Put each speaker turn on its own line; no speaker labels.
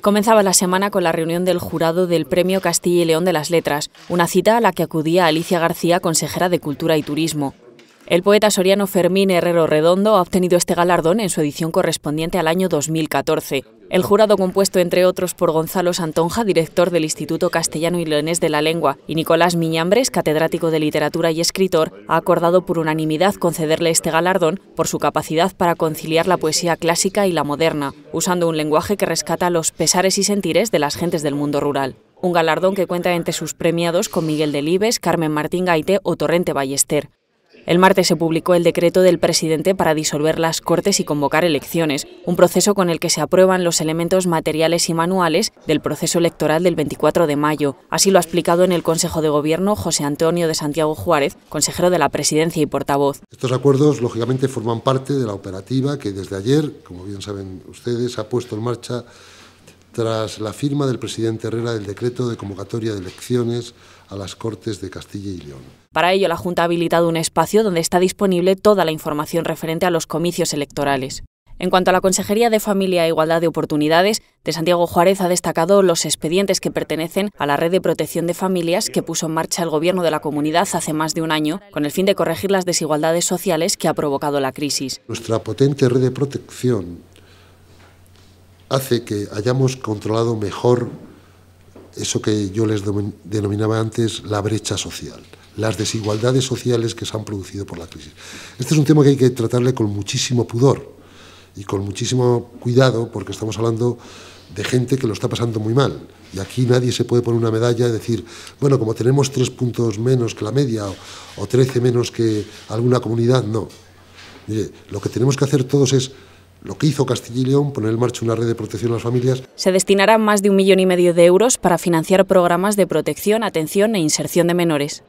Comenzaba la semana con la reunión del jurado del Premio Castilla y León de las Letras, una cita a la que acudía Alicia García, consejera de Cultura y Turismo. El poeta soriano Fermín Herrero Redondo ha obtenido este galardón en su edición correspondiente al año 2014. El jurado compuesto entre otros por Gonzalo Santonja, director del Instituto Castellano y Leonés de la Lengua, y Nicolás Miñambres, catedrático de literatura y escritor, ha acordado por unanimidad concederle este galardón por su capacidad para conciliar la poesía clásica y la moderna, usando un lenguaje que rescata los pesares y sentires de las gentes del mundo rural. Un galardón que cuenta entre sus premiados con Miguel Delibes, Carmen Martín Gaite o Torrente Ballester. El martes se publicó el decreto del presidente para disolver las Cortes y convocar elecciones, un proceso con el que se aprueban los elementos materiales y manuales del proceso electoral del 24 de mayo. Así lo ha explicado en el Consejo de Gobierno José Antonio de Santiago Juárez, consejero de la Presidencia y portavoz.
Estos acuerdos, lógicamente, forman parte de la operativa que desde ayer, como bien saben ustedes, ha puesto en marcha tras la firma del presidente Herrera del decreto de convocatoria de elecciones a las Cortes de Castilla y León.
Para ello, la Junta ha habilitado un espacio donde está disponible toda la información referente a los comicios electorales. En cuanto a la Consejería de Familia e Igualdad de Oportunidades, de Santiago Juárez ha destacado los expedientes que pertenecen a la red de protección de familias que puso en marcha el Gobierno de la comunidad hace más de un año, con el fin de corregir las desigualdades sociales que ha provocado la crisis.
Nuestra potente red de protección hace que hayamos controlado mejor eso que yo les denominaba antes la brecha social, las desigualdades sociales que se han producido por la crisis. Este es un tema que hay que tratarle con muchísimo pudor y con muchísimo cuidado porque estamos hablando de gente que lo está pasando muy mal. Y aquí nadie se puede poner una medalla y decir, bueno, como tenemos tres puntos menos que la media o trece menos que alguna comunidad, no. lo que tenemos que hacer todos es lo que hizo Castilla y León, poner en marcha una red de protección a las familias.
Se destinarán más de un millón y medio de euros para financiar programas de protección, atención e inserción de menores.